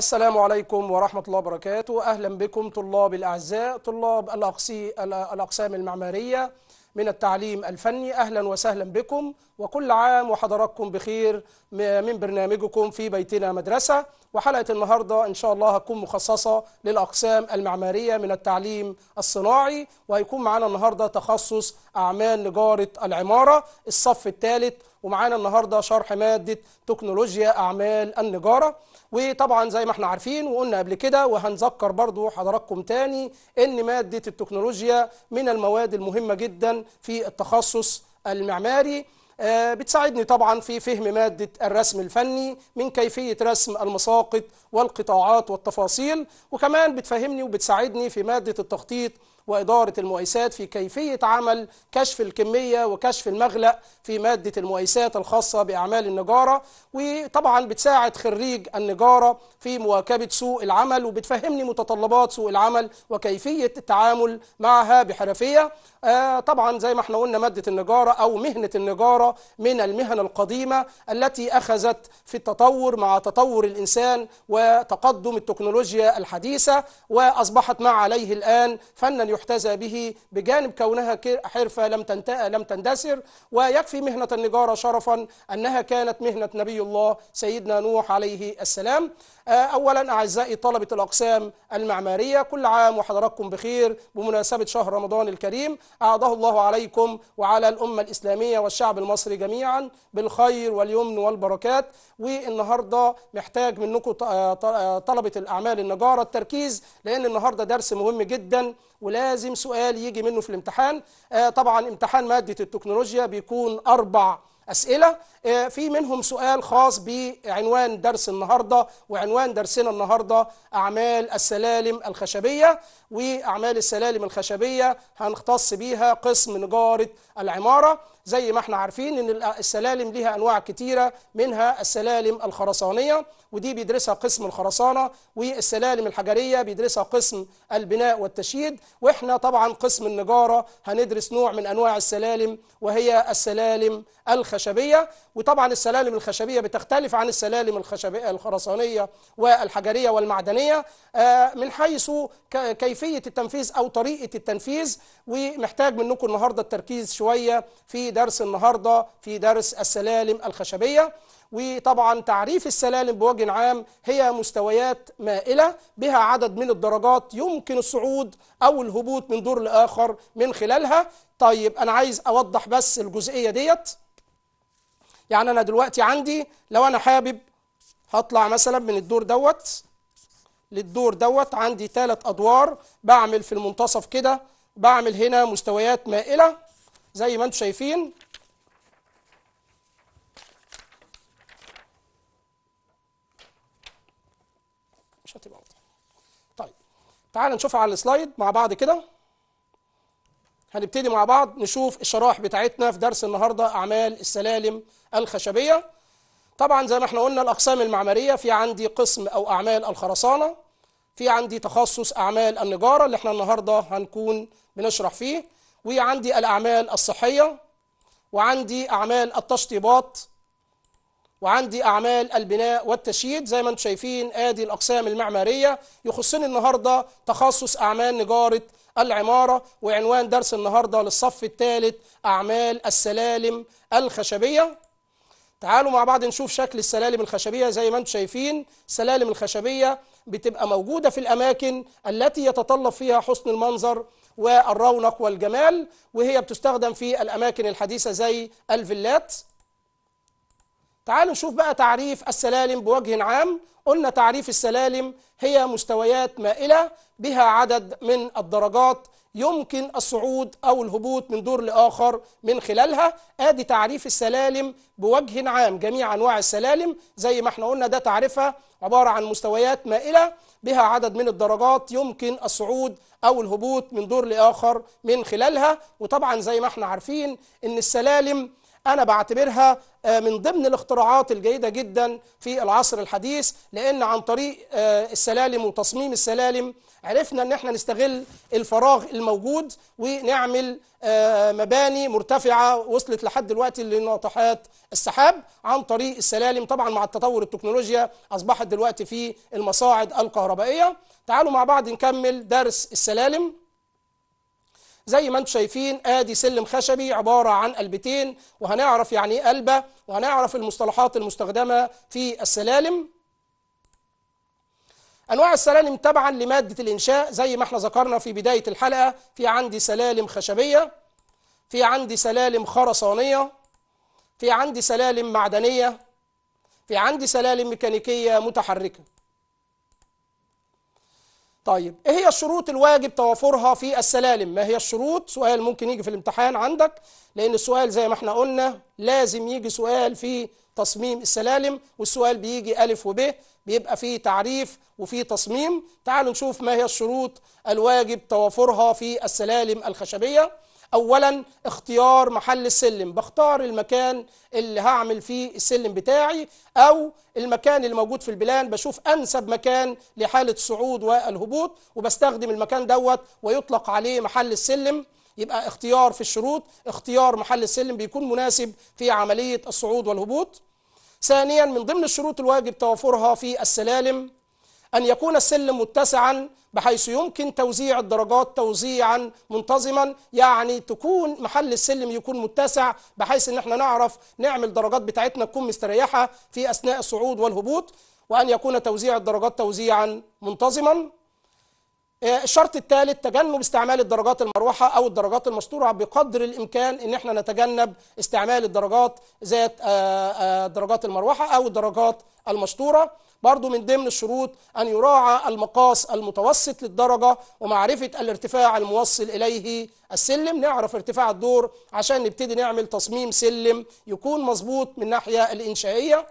السلام عليكم ورحمة الله وبركاته أهلا بكم طلاب الأعزاء طلاب الأقسام المعمارية من التعليم الفني أهلا وسهلا بكم وكل عام وحضراتكم بخير من برنامجكم في بيتنا مدرسة وحلقة النهاردة إن شاء الله هتكون مخصصة للأقسام المعمارية من التعليم الصناعي وهيكون معانا النهاردة تخصص أعمال نجارة العمارة الصف الثالث ومعانا النهاردة شرح مادة تكنولوجيا أعمال النجارة وطبعا زي ما احنا عارفين وقلنا قبل كده وهنذكر برضو حضراتكم تاني ان مادة التكنولوجيا من المواد المهمة جدا في التخصص المعماري آه، بتساعدني طبعا في فهم مادة الرسم الفني من كيفية رسم المساقط والقطاعات والتفاصيل وكمان بتفهمني وبتساعدني في مادة التخطيط وإدارة المؤيسات في كيفية عمل كشف الكمية وكشف المغلق في مادة المؤيسات الخاصة بأعمال النجارة وطبعا بتساعد خريج النجارة في مواكبة سوق العمل وبتفهمني متطلبات سوق العمل وكيفية التعامل معها بحرفية آه طبعا زي ما احنا قلنا مادة النجارة أو مهنة النجارة من المهن القديمة التي أخذت في التطور مع تطور الإنسان وتقدم التكنولوجيا الحديثة وأصبحت ما عليه الآن فنا يحتذى به بجانب كونها حرفة لم لم تندثر ويكفي مهنة النجارة شرفا أنها كانت مهنة نبي الله سيدنا نوح عليه السلام آه، أولا أعزائي طلبة الأقسام المعمارية كل عام وحضراتكم بخير بمناسبة شهر رمضان الكريم أعده الله عليكم وعلى الأمة الإسلامية والشعب المصري جميعا بالخير واليمن والبركات والنهاردة محتاج منكم آه، آه، طلبة الأعمال النجارة التركيز لأن النهاردة درس مهم جدا ولا لازم سؤال يجي منه في الامتحان آه، طبعا امتحان مادة التكنولوجيا بيكون أربع أسئلة آه، في منهم سؤال خاص بعنوان درس النهاردة وعنوان درسنا النهاردة أعمال السلالم الخشبية وأعمال السلالم الخشبية هنختص بيها قسم نجارة العمارة زي ما احنا عارفين ان السلالم ليها انواع كتيره منها السلالم الخرسانيه ودي بيدرسها قسم الخرسانه والسلالم الحجريه بيدرسها قسم البناء والتشييد واحنا طبعا قسم النجاره هندرس نوع من انواع السلالم وهي السلالم الخشبيه الخشبية وطبعا السلالم الخشبية بتختلف عن السلالم الخشبية الخرسانية والحجرية والمعدنية آه، من حيث كيفية التنفيذ أو طريقة التنفيذ ومحتاج منكم النهاردة التركيز شوية في درس النهاردة في درس السلالم الخشبية وطبعا تعريف السلالم بوجه عام هي مستويات مائلة بها عدد من الدرجات يمكن الصعود أو الهبوط من دور لآخر من خلالها طيب أنا عايز أوضح بس الجزئية ديت يعني انا دلوقتي عندي لو انا حابب هطلع مثلا من الدور دوت للدور دوت عندي ثلاث ادوار بعمل في المنتصف كده بعمل هنا مستويات مائله زي ما انتم شايفين مش هتبقى واضحه طيب تعال نشوفها على السلايد مع بعض كده هنبتدي مع بعض نشوف الشرائح بتاعتنا في درس النهارده اعمال السلالم الخشبية طبعا زي ما احنا قلنا الأقسام المعمارية في عندي قسم أو أعمال الخرسانة في عندي تخصص أعمال النجارة اللي احنا النهاردة هنكون بنشرح فيه وعندي الأعمال الصحية وعندي أعمال التشطيبات وعندي أعمال البناء والتشييد زي ما انتم شايفين آدي الأقسام المعمارية يخصني النهاردة تخصص أعمال نجارة العمارة وعنوان درس النهاردة للصف الثالث أعمال السلالم الخشبية تعالوا مع بعض نشوف شكل السلالم الخشبية زي ما انتم شايفين السلالم الخشبية بتبقى موجودة في الأماكن التي يتطلب فيها حسن المنظر والرونق والجمال وهي بتستخدم في الأماكن الحديثة زي الفيلات تعالوا نشوف بقى تعريف السلالم بوجه عام قلنا تعريف السلالم هي مستويات مائلة بها عدد من الدرجات يمكن الصعود أو الهبوط من دور لآخر من خلالها آدي تعريف السلالم بوجه عام جميع أنواع السلالم زي ما احنا قلنا ده تعريفها عبارة عن مستويات مائلة بها عدد من الدرجات يمكن الصعود أو الهبوط من دور لآخر من خلالها وطبعا زي ما احنا عارفين أن السلالم أنا بعتبرها آه، من ضمن الاختراعات الجيدة جدا في العصر الحديث لأن عن طريق آه، السلالم وتصميم السلالم عرفنا أن احنا نستغل الفراغ الموجود ونعمل آه، مباني مرتفعة وصلت لحد دلوقتي لناطحات السحاب عن طريق السلالم طبعا مع التطور التكنولوجيا أصبحت دلوقتي في المصاعد الكهربائية تعالوا مع بعض نكمل درس السلالم زي ما انتم شايفين ادي سلم خشبي عباره عن قلبتين وهنعرف يعني ايه قلبه وهنعرف المصطلحات المستخدمه في السلالم انواع السلالم تبعا لماده الانشاء زي ما احنا ذكرنا في بدايه الحلقه في عندي سلالم خشبيه في عندي سلالم خرسانيه في عندي سلالم معدنيه في عندي سلالم ميكانيكيه متحركه طيب ايه هي الشروط الواجب توافرها في السلالم ما هي الشروط سؤال ممكن يجي في الامتحان عندك لان السؤال زي ما احنا قلنا لازم يجي سؤال في تصميم السلالم والسؤال بيجي ألف وب بيبقى فيه تعريف وفي تصميم تعالوا نشوف ما هي الشروط الواجب توافرها في السلالم الخشبية اولا اختيار محل السلم بختار المكان اللي هعمل فيه السلم بتاعي او المكان اللي موجود في البلان بشوف انسب مكان لحاله الصعود والهبوط وبستخدم المكان دوت ويطلق عليه محل السلم يبقى اختيار في الشروط اختيار محل السلم بيكون مناسب في عمليه الصعود والهبوط ثانيا من ضمن الشروط الواجب توافرها في السلالم أن يكون السلم متسعا بحيث يمكن توزيع الدرجات توزيعا منتظما يعني تكون محل السلم يكون متسع بحيث ان احنا نعرف نعمل الدرجات بتاعتنا تكون مستريحه في اثناء الصعود والهبوط وان يكون توزيع الدرجات توزيعا منتظما الشرط الثالث تجنب استعمال الدرجات المروحة أو الدرجات المسطورة بقدر الإمكان إن إحنا نتجنب استعمال الدرجات ذات آه، آه، درجات المروحة أو الدرجات المسطورة برضو من ضمن الشروط أن يراعى المقاس المتوسط للدرجة ومعرفة الارتفاع الموصل إليه السلم نعرف ارتفاع الدور عشان نبتدي نعمل تصميم سلم يكون مظبوط من الناحية الإنشائية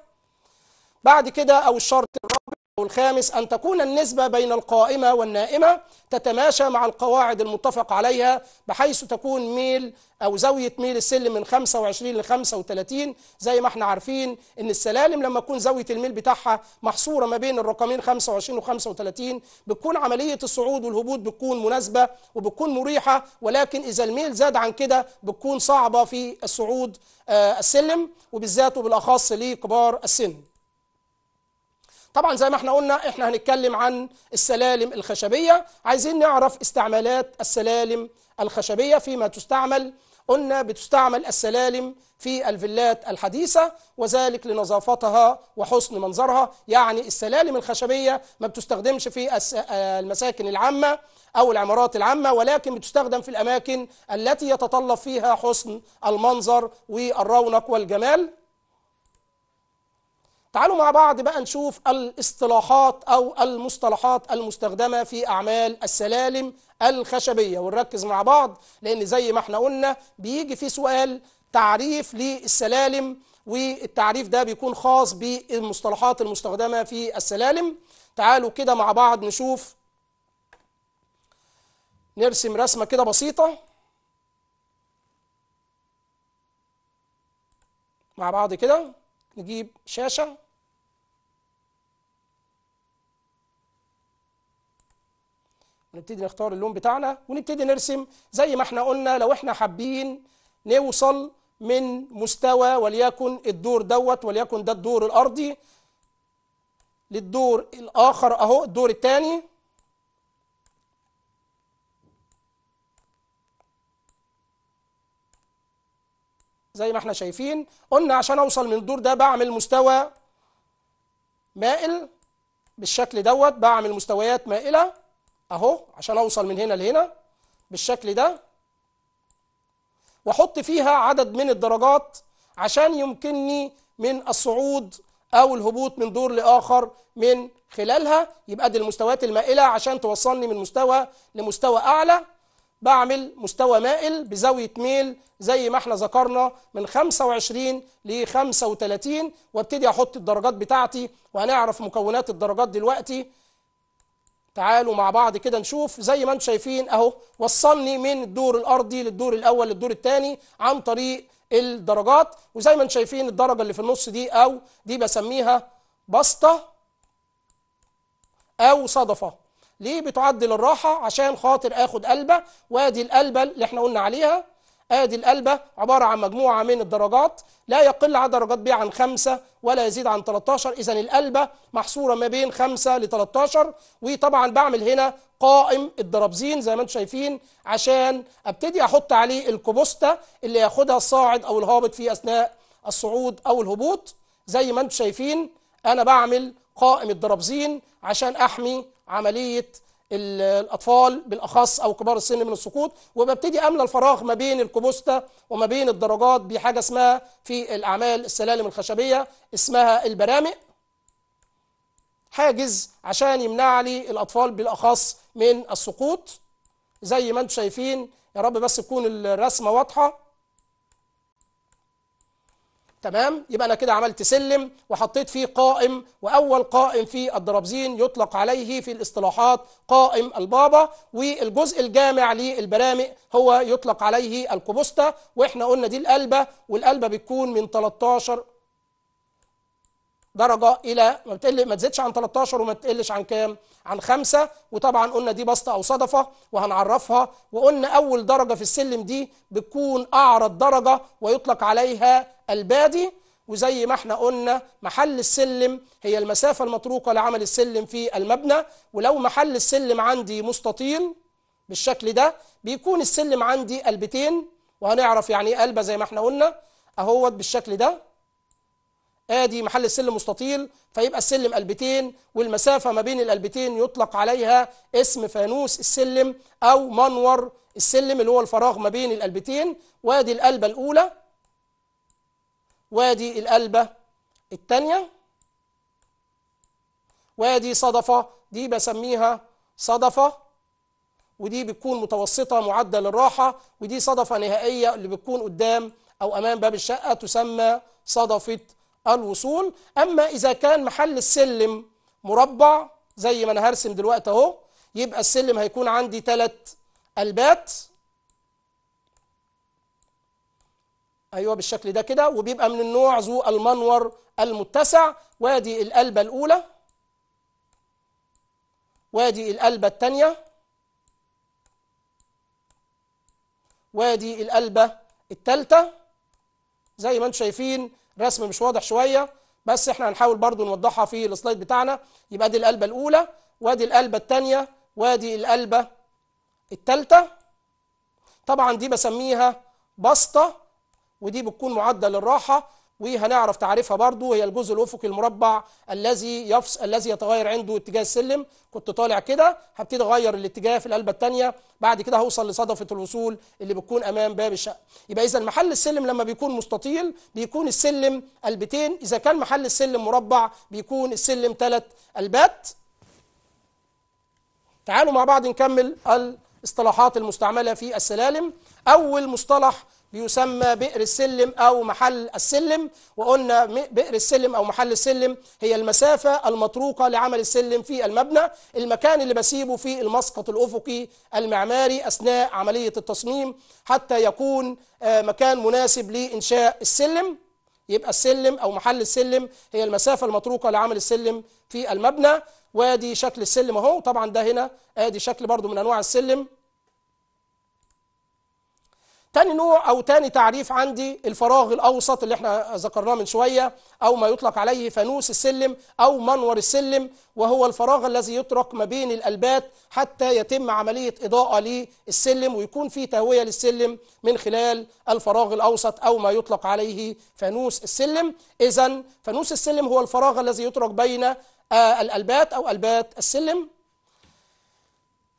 بعد كده أو الشرط الرابع والخامس أن تكون النسبة بين القائمة والنائمة تتماشى مع القواعد المتفق عليها بحيث تكون ميل أو زاوية ميل السلم من 25 ل 35 زي ما احنا عارفين أن السلالم لما تكون زاوية الميل بتاعها محصورة ما بين الرقمين 25 و 35 بتكون عملية الصعود والهبوط بتكون مناسبة وبتكون مريحة ولكن إذا الميل زاد عن كده بتكون صعبة في الصعود آه، السلم وبالذات وبالأخص لكبار السن طبعا زي ما احنا قلنا احنا هنتكلم عن السلالم الخشبية عايزين نعرف استعمالات السلالم الخشبية فيما تستعمل قلنا بتستعمل السلالم في الفيلات الحديثة وذلك لنظافتها وحسن منظرها يعني السلالم الخشبية ما بتستخدمش في المساكن العامة أو العمارات العامة ولكن بتستخدم في الأماكن التي يتطلب فيها حسن المنظر والرونق والجمال تعالوا مع بعض بقى نشوف الاصطلاحات أو المصطلحات المستخدمة في أعمال السلالم الخشبية ونركز مع بعض لأن زي ما احنا قلنا بيجي في سؤال تعريف للسلالم والتعريف ده بيكون خاص بالمصطلحات المستخدمة في السلالم تعالوا كده مع بعض نشوف نرسم رسمة كده بسيطة مع بعض كده نجيب شاشة ونبتدي نختار اللون بتاعنا ونبتدي نرسم زي ما احنا قلنا لو احنا حابين نوصل من مستوى وليكن الدور دوت وليكن ده الدور الأرضي للدور الآخر أهو الدور الثاني زي ما احنا شايفين قلنا عشان اوصل من الدور ده بعمل مستوى مائل بالشكل دوت بعمل مستويات مائله اهو عشان اوصل من هنا لهنا بالشكل ده واحط فيها عدد من الدرجات عشان يمكنني من الصعود او الهبوط من دور لاخر من خلالها يبقى دي المستويات المائله عشان توصلني من مستوى لمستوى اعلى بعمل مستوى مائل بزاوية ميل زي ما احنا ذكرنا من 25 ل 35 وابتدي احط الدرجات بتاعتي وهنعرف مكونات الدرجات دلوقتي تعالوا مع بعض كده نشوف زي ما انتم شايفين اهو وصلني من الدور الارضي للدور الاول للدور الثاني عن طريق الدرجات وزي ما انتم شايفين الدرجه اللي في النص دي او دي بسميها بسطه او صدفه ليه بتعدل الراحة عشان خاطر اخد قلبة وادي القلبة اللي احنا قلنا عليها ادي القلبة عبارة عن مجموعة من الدرجات لا يقل عدد درجات بها عن خمسة ولا يزيد عن 13 اذا القلبة محصورة ما بين خمسة ل 13 وطبعا بعمل هنا قائم الدرابزين زي ما انتم شايفين عشان ابتدي احط عليه الكوبوستا اللي ياخدها الصاعد او الهابط في اثناء الصعود او الهبوط زي ما انتم شايفين انا بعمل قائم الدرابزين عشان احمي عمليه الاطفال بالاخص او كبار السن من السقوط وببتدي املى الفراغ ما بين الكبوسته وما بين الدرجات بحاجه اسمها في الاعمال السلالم الخشبيه اسمها البرامق حاجز عشان يمنع لي الاطفال بالاخص من السقوط زي ما انتم شايفين يا رب بس تكون الرسمه واضحه تمام يبقى انا كده عملت سلم وحطيت فيه قائم واول قائم في الدرابزين يطلق عليه في الاصطلاحات قائم البابا والجزء الجامع للبرامج هو يطلق عليه الكوبوستا واحنا قلنا دي القلبه والقلبه بتكون من 13 درجة إلى ما بتقل ما تزيدش عن 13 وما تقلش عن كام؟ عن خمسة وطبعا قلنا دي بسطة أو صدفة وهنعرفها وقلنا أول درجة في السلم دي بتكون أعرض درجة ويطلق عليها البادي وزي ما احنا قلنا محل السلم هي المسافة المطروقة لعمل السلم في المبنى ولو محل السلم عندي مستطيل بالشكل ده بيكون السلم عندي قلبتين وهنعرف يعني ايه قلبة زي ما احنا قلنا اهوت بالشكل ده ادي محل السلم مستطيل فيبقى السلم قلبتين والمسافة ما بين القلبتين يطلق عليها اسم فانوس السلم او منور السلم اللي هو الفراغ ما بين القلبتين وادي القلبة الاولى وادي القلبة الثانية وادي صدفة دي بسميها صدفة ودي بتكون متوسطة معدل الراحة ودي صدفة نهائية اللي بتكون قدام أو أمام باب الشقة تسمى صدفة الوصول أما إذا كان محل السلم مربع زي ما أنا هرسم دلوقتي أهو يبقى السلم هيكون عندي ثلاث قلبات ايوه بالشكل ده كده وبيبقى من النوع ذو المنور المتسع وادي القلبه الاولى وادي القلبه الثانيه وادي القلبه الثالثه زي ما انتم شايفين رسم مش واضح شويه بس احنا هنحاول برضو نوضحها في السلايد بتاعنا يبقى دي القلبه الاولى وادي القلبه الثانيه وادي القلبه الثالثه طبعا دي بسميها بسطه ودي بتكون معدل الراحه وهنعرف تعريفها برضو هي الجزء الافقي المربع الذي يفص الذي يتغير عنده اتجاه السلم كنت طالع كده هبتدي اغير الاتجاه في القلبه الثانيه بعد كده هوصل لصدفه الوصول اللي بتكون امام باب الشقه يبقى اذا محل السلم لما بيكون مستطيل بيكون السلم قلبتين اذا كان محل السلم مربع بيكون السلم ثلاث قلبات تعالوا مع بعض نكمل الاصطلاحات المستعمله في السلالم اول مصطلح بيسمى بئر السلم أو محل السلم وقلنا بئر السلم أو محل السلم هي المسافة المطروقة لعمل السلم في المبنى المكان اللي بسيبه في المسقط الأفقي المعماري أثناء عملية التصميم حتى يكون آه، مكان مناسب لإنشاء السلم يبقى السلم أو محل السلم هي المسافة المطروقة لعمل السلم في المبنى وادي شكل السلم اهو طبعا ده هنا ادي شكل برضو من انواع السلم تاني نوع أو تاني تعريف عندي الفراغ الأوسط اللي احنا ذكرناه من شوية أو ما يطلق عليه فانوس السلم أو منور السلم وهو الفراغ الذي يترك ما بين الألبات حتى يتم عملية إضاءة للسلم ويكون في تهوية للسلم من خلال الفراغ الأوسط أو ما يطلق عليه فانوس السلم إذا فانوس السلم هو الفراغ الذي يترك بين آه، الألبات أو ألبات السلم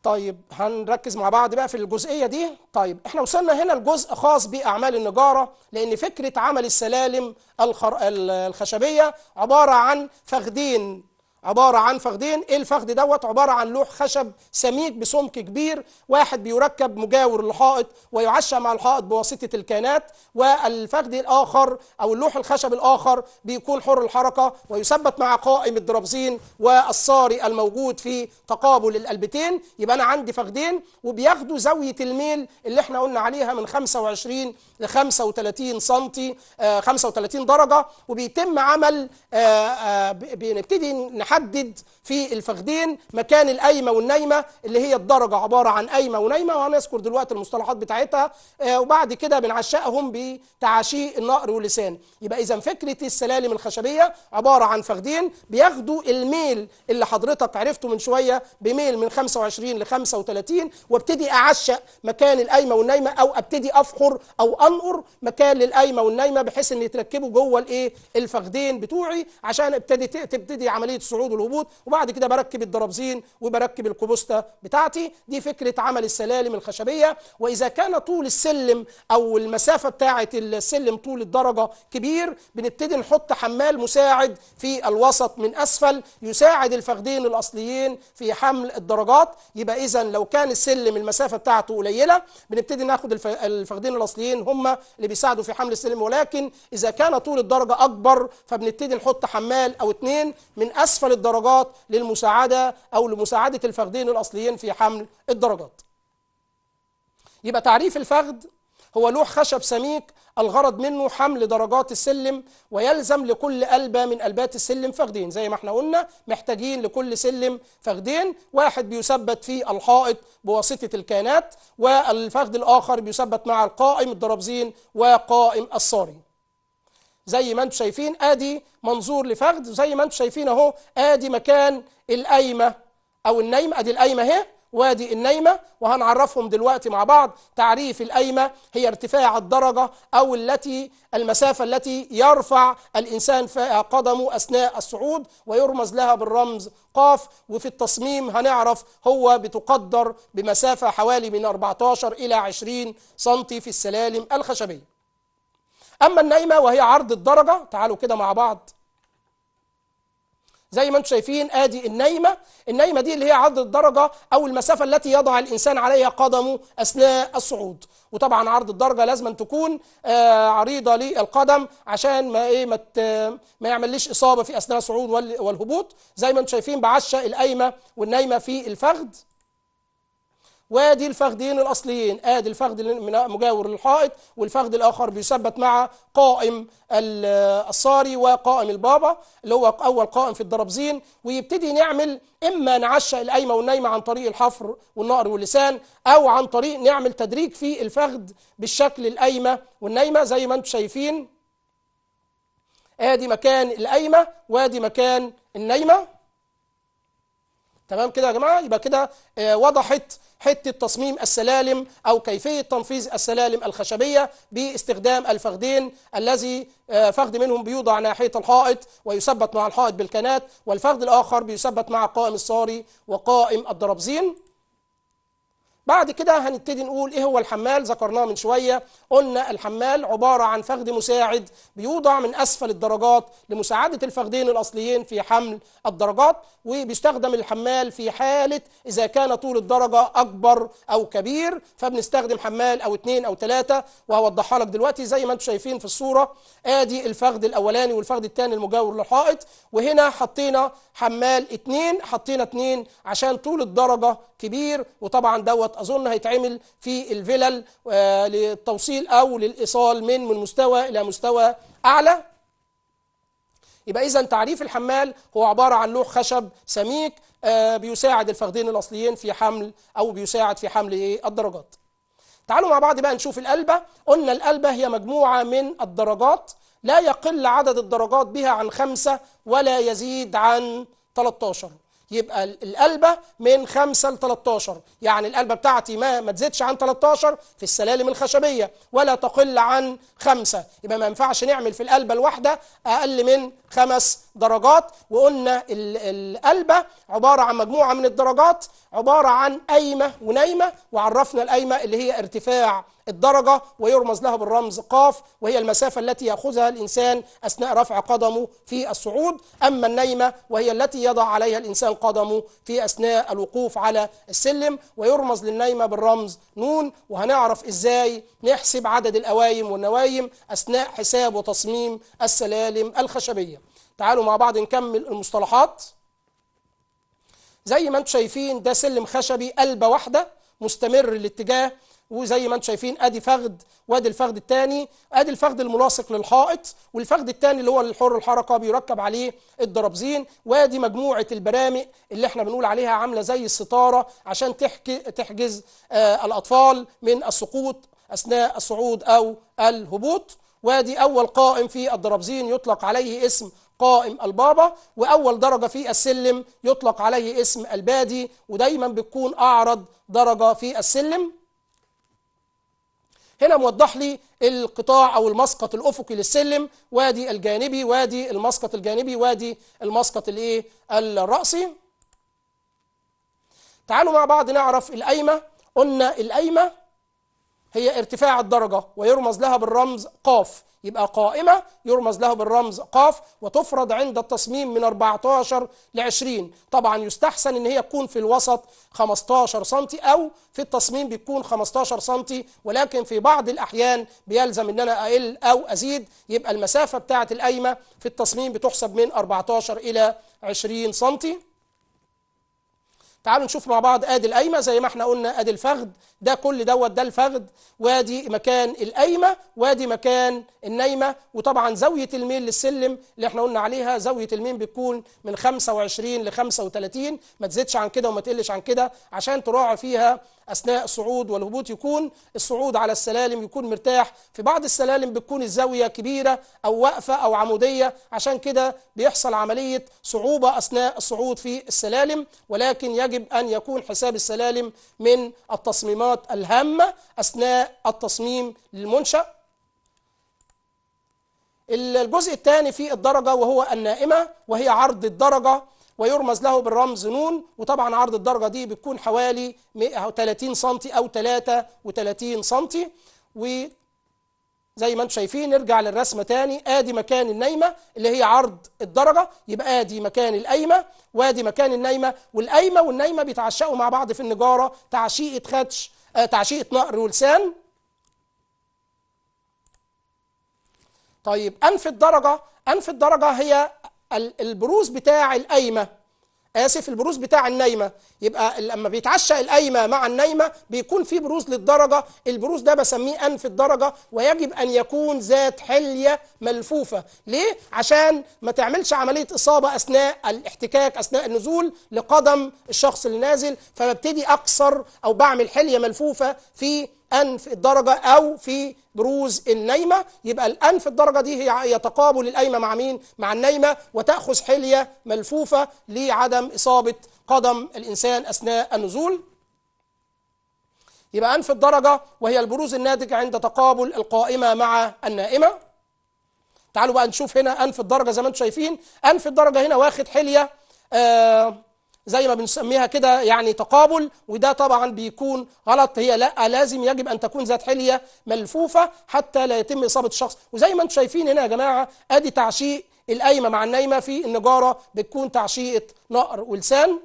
طيب هنركز مع بعض بقى في الجزئيه دي طيب احنا وصلنا هنا لجزء خاص باعمال النجاره لان فكره عمل السلالم الخشبيه عباره عن فخدين عبارة عن فخدين ايه الفخد دوت عبارة عن لوح خشب سميك بسمك كبير واحد بيركب مجاور الحائط ويعشى مع الحائط بواسطة الكانات والفخد الآخر أو اللوح الخشب الآخر بيكون حر الحركة ويثبت مع قائم الدرابزين والصاري الموجود في تقابل القلبتين يبقى أنا عندي فخدين وبياخدوا زاوية الميل اللي احنا قلنا عليها من 25 ل 35 سنتي 35 آه، درجة وبيتم عمل آه، آه، بنبتدي هنحدد في الفخدين مكان القايمه والنايمه اللي هي الدرجه عباره عن قايمه ونايمه وهنذكر دلوقتي المصطلحات بتاعتها آه، وبعد كده بنعشقهم بتعاشي النقر واللسان يبقى اذا فكره السلالم الخشبيه عباره عن فخدين بياخدوا الميل اللي حضرتك عرفته من شويه بميل من 25 ل 35 وابتدي اعشق مكان القايمه والنايمه او ابتدي افخر او انقر مكان للقايمه والنايمه بحيث ان يتركبوا جوه الايه الفخدين بتوعي عشان ابتدي تبتدي عمليه الصعود الصعود والهبوط وبعد كده بركب الدرابزين وبركب الكوبوستا بتاعتي دي فكره عمل السلالم الخشبيه واذا كان طول السلم او المسافه بتاعه السلم طول الدرجه كبير بنبتدي نحط حمال مساعد في الوسط من اسفل يساعد الفخدين الاصليين في حمل الدرجات يبقى اذا لو كان السلم المسافه بتاعته قليله بنبتدي ناخد الفخدين الاصليين هم اللي بيساعدوا في حمل السلم ولكن اذا كان طول الدرجه اكبر فبنبتدي نحط حمال او اتنين من اسفل شمال الدرجات للمساعدة أو لمساعدة الفخدين الأصليين في حمل الدرجات يبقى تعريف الفخد هو لوح خشب سميك الغرض منه حمل درجات السلم ويلزم لكل قلبة من قلبات السلم فخدين زي ما احنا قلنا محتاجين لكل سلم فخدين واحد بيثبت في الحائط بواسطة الكانات والفخد الآخر بيثبت مع القائم الدرابزين وقائم الصارم زي ما انتم شايفين ادي منظور لفخذ زي ما انتم شايفين اهو ادي مكان القايمه او النايمه ادي القايمه اهي وادي النايمة وهنعرفهم دلوقتي مع بعض تعريف القايمه هي ارتفاع الدرجة أو التي المسافة التي يرفع الإنسان فيها قدمه أثناء الصعود ويرمز لها بالرمز قاف وفي التصميم هنعرف هو بتقدر بمسافة حوالي من 14 إلى 20 سم في السلالم الخشبية أما النايمة وهي عرض الدرجة تعالوا كده مع بعض زي ما انتم شايفين ادي النايمه النايمه دي اللي هي عرض الدرجه او المسافه التي يضع الانسان عليها قدمه اثناء الصعود وطبعا عرض الدرجه لازم تكون آه، عريضه للقدم عشان ما ايه ما ما يعمليش اصابه في اثناء الصعود والهبوط زي ما انتم شايفين بعشه القايمه والنايمه في الفخذ وادي الفخذين الأصليين آدي الفخذ مجاور للحائط والفخذ الآخر بيثبت مع قائم الصاري وقائم البابا اللي هو أول قائم في الدرابزين ويبتدي نعمل إما نعشق القايمة والنايمة عن طريق الحفر والنقر واللسان أو عن طريق نعمل تدريج في الفخذ بالشكل القايمة والنايمة زي ما انتم شايفين آدي مكان القايمة وادي مكان النايمة تمام كده يا جماعه يبقى كده آه، وضحت حته تصميم السلالم او كيفيه تنفيذ السلالم الخشبيه باستخدام الفخدين الذي آه، فخد منهم بيوضع ناحيه الحائط ويثبت مع الحائط بالكنات والفخد الاخر بيثبت مع قائم الصاري وقائم الدرابزين بعد كده هنبتدي نقول ايه هو الحمال ذكرناه من شويه قلنا الحمال عباره عن فخذ مساعد بيوضع من اسفل الدرجات لمساعده الفخذين الاصليين في حمل الدرجات وبيستخدم الحمال في حاله اذا كان طول الدرجه اكبر او كبير فبنستخدم حمال او اثنين او ثلاثه وهوضحها لك دلوقتي زي ما انتم شايفين في الصوره ادي الفخذ الاولاني والفخذ الثاني المجاور للحائط وهنا حطينا حمال اثنين حطينا اثنين عشان طول الدرجه كبير وطبعا دوت أظن هيتعمل في الفلل آه، للتوصيل أو للإيصال من من مستوى إلى مستوى أعلى يبقى إذا تعريف الحمال هو عبارة عن لوح خشب سميك آه، بيساعد الفخذين الأصليين في حمل أو بيساعد في حمل إيه؟ الدرجات تعالوا مع بعض بقى نشوف القلبة قلنا القلبة هي مجموعة من الدرجات لا يقل عدد الدرجات بها عن خمسة ولا يزيد عن 13 يبقى القلبة من 5 ل 13 يعني القلبة بتاعتي ما ما تزيدش عن 13 في السلالم الخشبية ولا تقل عن 5 يبقى ما ينفعش نعمل في القلبة الواحدة أقل من خمس درجات وقلنا القلبة عبارة عن مجموعة من الدرجات عبارة عن قايمة ونيمة وعرفنا الأيمة اللي هي ارتفاع الدرجة ويرمز لها بالرمز قاف وهي المسافة التي يأخذها الإنسان أثناء رفع قدمه في الصعود أما النيمة وهي التي يضع عليها الإنسان قدمه في أثناء الوقوف على السلم ويرمز للنيمة بالرمز نون وهنعرف إزاي نحسب عدد الأوايم والنوايم أثناء حساب وتصميم السلالم الخشبية تعالوا مع بعض نكمل المصطلحات زي ما انتم شايفين ده سلم خشبي قلبه واحده مستمر الاتجاه وزي ما انتم شايفين ادي فخد وادي الفخد الثاني ادي الفخد الملاصق للحائط والفخد الثاني اللي هو الحر الحركه بيركب عليه الدرابزين وادي مجموعه البرامج اللي احنا بنقول عليها عامله زي الستاره عشان تحكي تحجز آه الاطفال من السقوط اثناء الصعود او الهبوط وادي اول قائم في الدرابزين يطلق عليه اسم قائم البابا واول درجه في السلم يطلق عليه اسم البادي ودايما بتكون اعرض درجه في السلم هنا موضح لي القطاع او المسقط الافقي للسلم وادي الجانبي وادي المسقط الجانبي وادي المسقط الايه الراسي تعالوا مع بعض نعرف القايمه قلنا القايمه هي ارتفاع الدرجة ويرمز لها بالرمز قاف يبقى قائمة يرمز لها بالرمز قاف وتفرض عند التصميم من 14 ل 20 طبعا يستحسن ان هي تكون في الوسط 15 سم او في التصميم بيكون 15 سم ولكن في بعض الاحيان بيلزم ان انا اقل او ازيد يبقى المسافة بتاعة القايمة في التصميم بتحسب من 14 الى 20 سم تعالوا نشوف مع بعض ادي القايمه زي ما احنا قلنا ادي الفخذ ده كل دوت ده الفخذ وادي مكان القايمه وادي مكان النايمه وطبعا زاويه الميل للسلم اللي احنا قلنا عليها زاويه الميل بتكون من 25 ل 35 ما تزيدش عن كده وما تقلش عن كده عشان تراعي فيها أثناء الصعود والهبوط يكون الصعود على السلالم يكون مرتاح في بعض السلالم بتكون الزاوية كبيرة أو واقفة أو عمودية عشان كده بيحصل عملية صعوبة أثناء الصعود في السلالم ولكن يجب أن يكون حساب السلالم من التصميمات الهامة أثناء التصميم للمنشأ الجزء الثاني في الدرجة وهو النائمة وهي عرض الدرجة ويرمز له بالرمز نون وطبعا عرض الدرجة دي بتكون حوالي 130 سم أو 33 سم و زي ما انتم شايفين نرجع للرسمة تاني ادي مكان النايمة اللي هي عرض الدرجة يبقى ادي مكان القايمة وادي مكان النايمة والقايمة والنايمة بيتعشقوا مع بعض في النجارة تعشيقة خدش آه تعشيقة نقر ولسان طيب أنف الدرجة أنف الدرجة هي البروز بتاع القايمه اسف البروز بتاع النايمه يبقى لما بيتعشى القايمه مع النايمه بيكون في بروز للدرجه البروز ده بسميه انف الدرجه ويجب ان يكون ذات حليه ملفوفه ليه عشان ما تعملش عمليه اصابه اثناء الاحتكاك اثناء النزول لقدم الشخص اللي نازل فببتدي اقصر او بعمل حليه ملفوفه في أنف الدرجة أو في بروز النايمه يبقى الأنف الدرجة دي هي يتقابل الأيمة مع مين؟ مع النايمه وتأخذ حلية ملفوفة لعدم إصابة قدم الإنسان أثناء النزول يبقى أنف الدرجة وهي البروز الناتج عند تقابل القائمة مع النائمة تعالوا بقى نشوف هنا أنف الدرجة زي ما انتم شايفين أنف الدرجة هنا واخد حلية آه زي ما بنسميها كده يعني تقابل وده طبعا بيكون غلط هي لا لازم يجب ان تكون ذات حليه ملفوفه حتى لا يتم اصابه الشخص وزي ما انتم شايفين هنا يا جماعه ادي تعشيق القايمه مع النايمه في النجاره بتكون تعشيقه نقر ولسان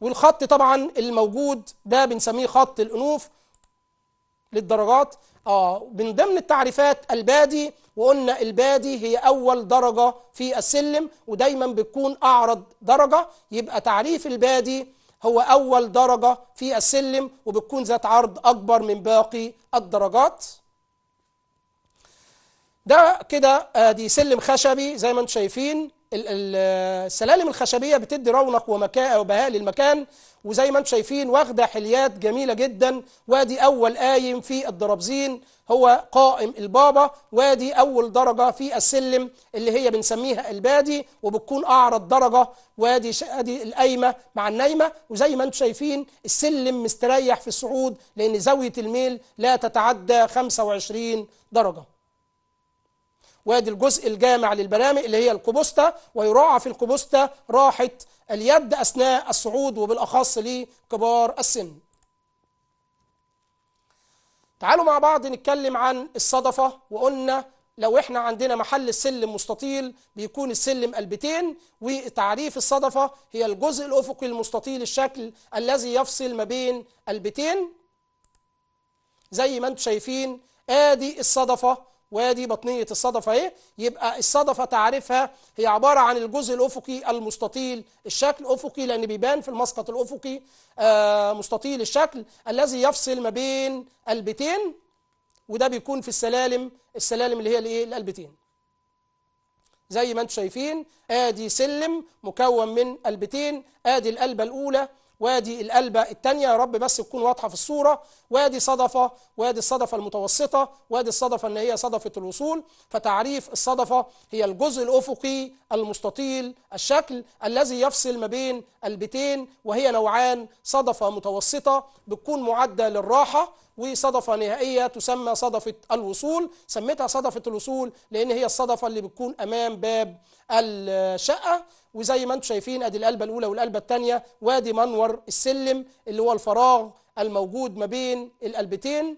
والخط طبعا الموجود ده بنسميه خط الانوف للدرجات اه من ضمن التعريفات البادي وقلنا البادي هي اول درجه في السلم ودايما بتكون اعرض درجه يبقى تعريف البادي هو اول درجه في السلم وبتكون ذات عرض اكبر من باقي الدرجات ده كده ادي آه، سلم خشبي زي ما انتم شايفين السلالم الخشبيه بتدي رونق ومكاء وبهاء للمكان وزي ما انتم شايفين واخده حليات جميله جدا وادي اول قايم في الدرابزين هو قائم البابا وادي اول درجه في السلم اللي هي بنسميها البادي وبتكون اعرض درجه وادي ادي القايمه مع النايمه وزي ما انتم شايفين السلم مستريح في الصعود لان زاويه الميل لا تتعدى 25 درجه وادي الجزء الجامع للبرامج اللي هي الكوبوستا ويراعى في الكوبوستا راحة اليد أثناء الصعود وبالأخص لكبار السن تعالوا مع بعض نتكلم عن الصدفة وقلنا لو احنا عندنا محل السلم مستطيل بيكون السلم قلبتين وتعريف الصدفة هي الجزء الأفقي المستطيل الشكل الذي يفصل ما بين قلبتين زي ما انتم شايفين ادي الصدفة وادي بطنية الصدفة اهي يبقى الصدفة تعريفها هي عبارة عن الجزء الأفقي المستطيل الشكل أفقي لأن بيبان في المسقط الأفقي آه، مستطيل الشكل الذي يفصل ما بين قلبتين وده بيكون في السلالم السلالم اللي هي الايه القلبتين زي ما انتم شايفين ادي سلم مكون من قلبتين ادي القلبه الاولى وادي القلبة الثانية يا رب بس تكون واضحة في الصورة وادي صدفة وادي الصدفة المتوسطة وادي الصدفة اللي هي صدفة الوصول فتعريف الصدفة هي الجزء الأفقي المستطيل الشكل الذي يفصل ما بين البتين وهي نوعان صدفة متوسطة بتكون معدة للراحة وصدفة نهائية تسمى صدفة الوصول سميتها صدفة الوصول لأن هي الصدفة اللي بتكون أمام باب الشقة وزي ما انتم شايفين ادي القلبة الأولى والقلبة الثانية وادي منور السلم اللي هو الفراغ الموجود ما بين القلبتين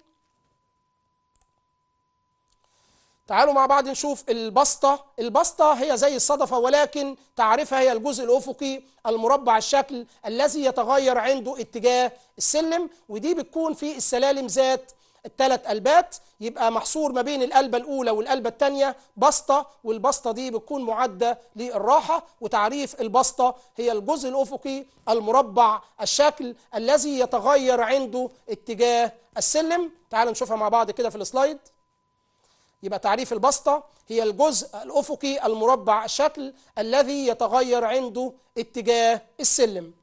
تعالوا مع بعض نشوف البسطة البسطة هي زي الصدفة ولكن تعرفها هي الجزء الأفقي المربع الشكل الذي يتغير عنده اتجاه السلم ودي بتكون في السلالم ذات الثلاث قلبات يبقى محصور ما بين القلبة الأولى والقلبة الثانية بسطة والبسطة دي بتكون معدة للراحة وتعريف البسطة هي الجزء الأفقي المربع الشكل الذي يتغير عنده اتجاه السلم تعالوا نشوفها مع بعض كده في السلايد يبقى تعريف البسطة هي الجزء الأفقي المربع الشكل الذي يتغير عنده اتجاه السلم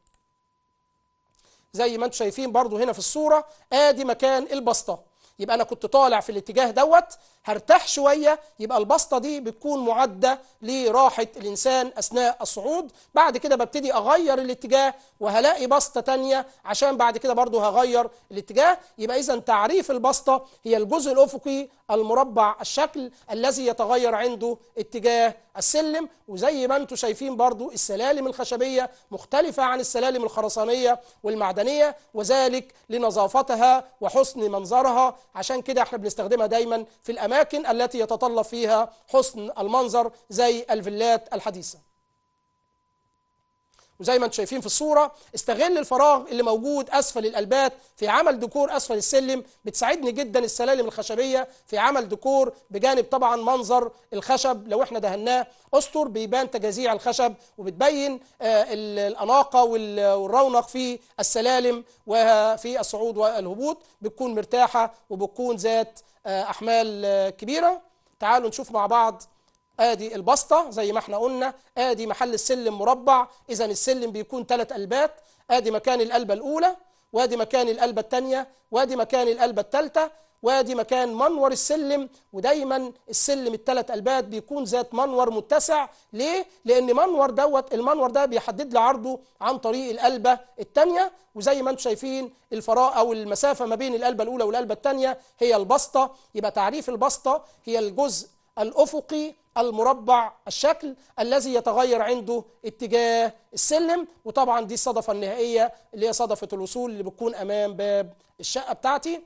زي ما انتم شايفين برضو هنا في الصورة آدي مكان البسطة يبقى أنا كنت طالع في الاتجاه دوت هرتاح شوية يبقى البسطة دي بتكون معدة لراحة الإنسان أثناء الصعود بعد كده ببتدي أغير الاتجاه وهلاقي بسطة تانية عشان بعد كده برضو هغير الاتجاه يبقى إذا تعريف البسطة هي الجزء الأفقي المربع الشكل الذي يتغير عنده اتجاه السلم وزي ما انتم شايفين برضو السلالم الخشبية مختلفة عن السلالم الخرسانية والمعدنية وذلك لنظافتها وحسن منظرها عشان كده احنا بنستخدمها دايما في الأماكن الأماكن التي يتطلب فيها حسن المنظر زي الفيلات الحديثة وزي ما انتم شايفين في الصورة استغل الفراغ اللي موجود أسفل الألبات في عمل ديكور أسفل السلم بتساعدني جدا السلالم الخشبية في عمل ديكور بجانب طبعا منظر الخشب لو احنا دهناه أسطر بيبان تجازيع الخشب وبتبين آه الأناقة والرونق في السلالم وفي الصعود والهبوط بتكون مرتاحة وبتكون ذات آه، أحمال آه، كبيرة تعالوا نشوف مع بعض ادي البسطه زي ما احنا قلنا ادي محل السلم مربع اذا السلم بيكون ثلاث قلبات ادي مكان القلبه الاولى وادي مكان القلبه الثانيه وادي مكان القلبه الثالثه وادي مكان منور السلم ودايما السلم الثلاث قلبات بيكون ذات منور متسع ليه لان منور دوت المنور ده بيحدد لي عرضه عن طريق القلبه الثانيه وزي ما انتم شايفين الفراغ او المسافه ما بين القلبه الاولى والقلبه الثانيه هي البسطه يبقى تعريف البسطه هي الجزء الافقي المربع الشكل الذي يتغير عنده اتجاه السلم وطبعا دي الصدفه النهائيه اللي هي صدفه الوصول اللي بتكون امام باب الشقه بتاعتي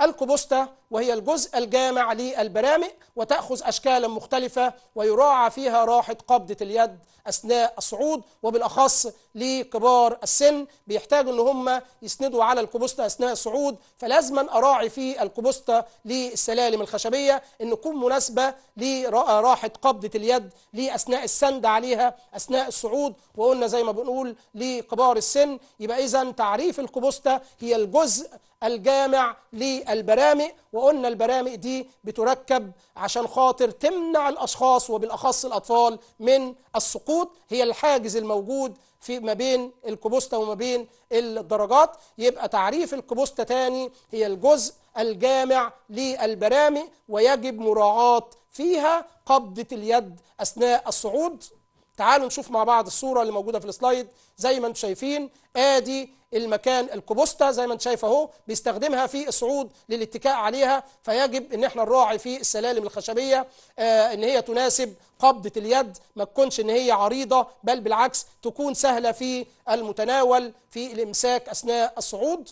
الكوبوستا وهي الجزء الجامع للبرامج وتأخذ أشكالا مختلفة ويراعى فيها راحة قبضة اليد أثناء الصعود وبالأخص لكبار السن بيحتاجوا أن هم يسندوا على الكوبوستا أثناء الصعود فلازما أراعي في الكوبوستا للسلالم الخشبية أن تكون مناسبة لراحة قبضة اليد لأثناء السند عليها أثناء الصعود وقلنا زي ما بنقول لكبار السن يبقى إذا تعريف الكوبوستا هي الجزء الجامع للبرامج وقلنا البرامج دي بتركب عشان خاطر تمنع الأشخاص وبالأخص الأطفال من السقوط هي الحاجز الموجود في ما بين الكبوستة وما بين الدرجات يبقى تعريف الكبوستة تاني هي الجزء الجامع للبرامج ويجب مراعاة فيها قبضة اليد أثناء الصعود تعالوا نشوف مع بعض الصورة اللي موجودة في السلايد زي ما انتم شايفين ادي المكان الكوبوستا زي ما انت شايف اهو بيستخدمها في الصعود للاتكاء عليها فيجب ان احنا نراعي في السلالم الخشبيه آه، ان هي تناسب قبضه اليد ما تكونش ان هي عريضه بل بالعكس تكون سهله في المتناول في الامساك اثناء الصعود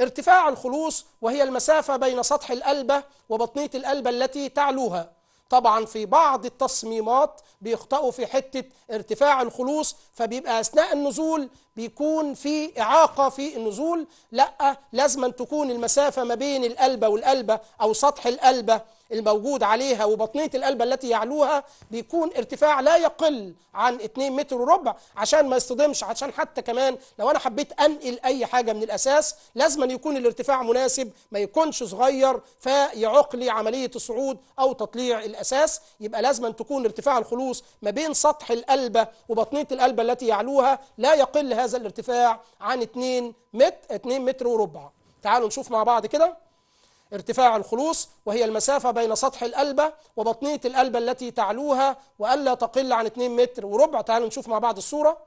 ارتفاع الخلوص وهي المسافة بين سطح القلبة وبطنية القلبة التي تعلوها طبعا في بعض التصميمات بيخطئوا في حتة ارتفاع الخلوص فبيبقى أثناء النزول بيكون في إعاقة في النزول لا لازم أن تكون المسافة ما بين القلبة والقلبة أو سطح القلبة الموجود عليها وبطنية القلبة التي يعلوها بيكون ارتفاع لا يقل عن 2 متر وربع عشان ما يصطدمش عشان حتى كمان لو أنا حبيت أنقل أي حاجة من الأساس لازم أن يكون الارتفاع مناسب ما يكونش صغير فيعق لي عملية الصعود أو تطليع الأساس يبقى لازم أن تكون ارتفاع الخلوص ما بين سطح القلبة وبطنية القلبة التي يعلوها لا يقل هذا الارتفاع عن 2 متر 2 متر وربع تعالوا نشوف مع بعض كده ارتفاع الخلوص وهي المسافة بين سطح القلبة وبطنية القلبة التي تعلوها وألا تقل عن 2 متر وربع تعالوا نشوف مع بعض الصورة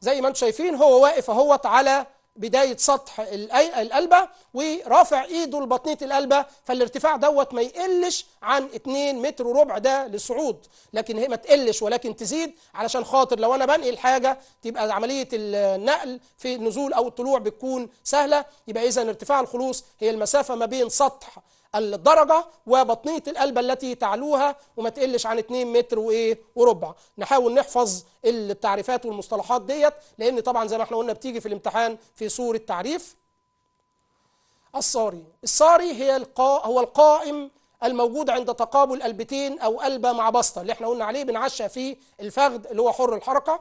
زي ما انتم شايفين هو واقف اهوت على بداية سطح القلبة ورافع ايده لبطنية القلبة فالارتفاع دوت ما يقلش عن 2 متر وربع ده للصعود لكن هي ما تقلش ولكن تزيد علشان خاطر لو انا بنقل حاجة تبقى عملية النقل في النزول او الطلوع بتكون سهلة يبقى اذا ارتفاع الخلوص هي المسافة ما بين سطح الدرجة وبطنية القلبة التي تعلوها وما تقلش عن 2 متر وإيه وربع نحاول نحفظ التعريفات والمصطلحات ديت لأن طبعا زي ما احنا قلنا بتيجي في الامتحان في صورة تعريف الصاري الصاري هي القا... هو القائم الموجود عند تقابل قلبتين أو قلبة مع بسطة اللي احنا قلنا عليه بنعشى فيه الفخذ اللي هو حر الحركة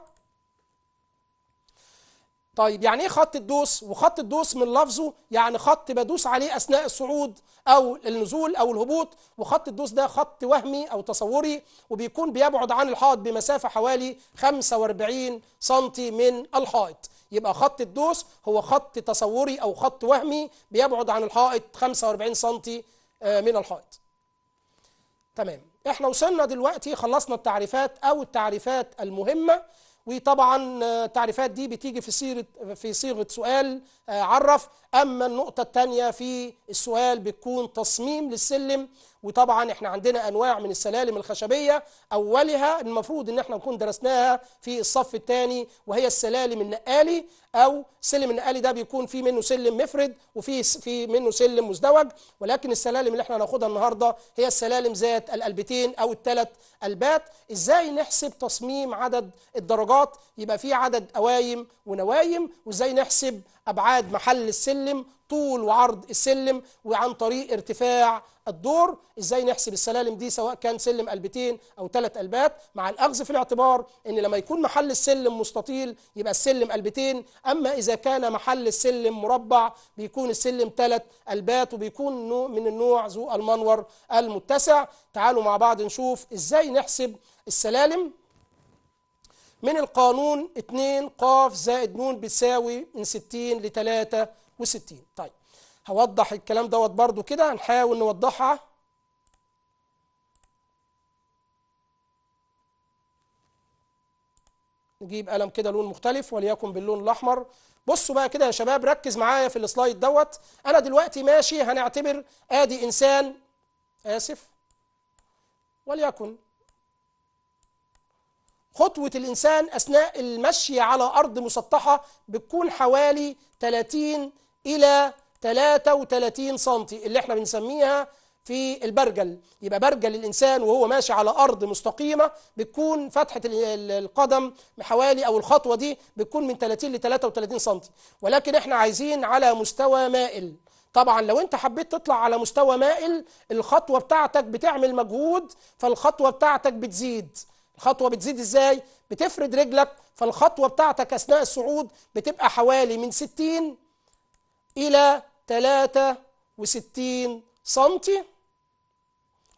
طيب يعني ايه خط الدوس وخط الدوس من لفظه يعني خط بدوس عليه اثناء الصعود او النزول او الهبوط وخط الدوس ده خط وهمي او تصوري وبيكون بيبعد عن الحائط بمسافه حوالي 45 سم من الحائط يبقى خط الدوس هو خط تصوري او خط وهمي بيبعد عن الحائط 45 سم آه، من الحائط تمام احنا وصلنا دلوقتي خلصنا التعريفات او التعريفات المهمه وطبعا آه، التعريفات دي بتيجي في صيغه في صيغه سؤال آه، عرف اما النقطه الثانيه في السؤال بتكون تصميم للسلم وطبعا احنا عندنا انواع من السلالم الخشبيه اولها المفروض ان احنا نكون درسناها في الصف الثاني وهي السلالم النقالي او سلم النقالي ده بيكون فيه منه سلم مفرد وفيه في منه سلم مزدوج ولكن السلالم اللي احنا هناخدها النهارده هي السلالم ذات القلبتين او الثلاث قلبات ازاي نحسب تصميم عدد الدرجات يبقى فيه عدد قوايم ونوايم وازاي نحسب ابعاد محل السلم طول وعرض السلم وعن طريق ارتفاع الدور ازاي نحسب السلالم دي سواء كان سلم قلبتين او ثلاث قلبات مع الاخذ في الاعتبار ان لما يكون محل السلم مستطيل يبقى السلم قلبتين أما إذا كان محل السلم مربع بيكون السلم ثلاث ألبات وبيكون من النوع ذو المنور المتسع تعالوا مع بعض نشوف إزاي نحسب السلالم من القانون 2 ق زائد ن بتساوي من 60 ل 63 طيب هوضح الكلام دوت برضو كده هنحاول نوضحها نجيب قلم كده لون مختلف وليكن باللون الاحمر بصوا بقى كده يا شباب ركز معايا في السلايد دوت انا دلوقتي ماشي هنعتبر ادي انسان اسف وليكن خطوة الإنسان أثناء المشي على أرض مسطحة بتكون حوالي 30 إلى 33 سنتي اللي احنا بنسميها في البرجل يبقى برجل الإنسان وهو ماشي على أرض مستقيمة بتكون فتحة القدم حوالي أو الخطوة دي بتكون من 30 ل 33 سم ولكن احنا عايزين على مستوى مائل طبعا لو انت حبيت تطلع على مستوى مائل الخطوة بتاعتك بتعمل مجهود فالخطوة بتاعتك بتزيد الخطوة بتزيد ازاي؟ بتفرد رجلك فالخطوة بتاعتك أثناء الصعود بتبقى حوالي من 60 إلى 63 سنتي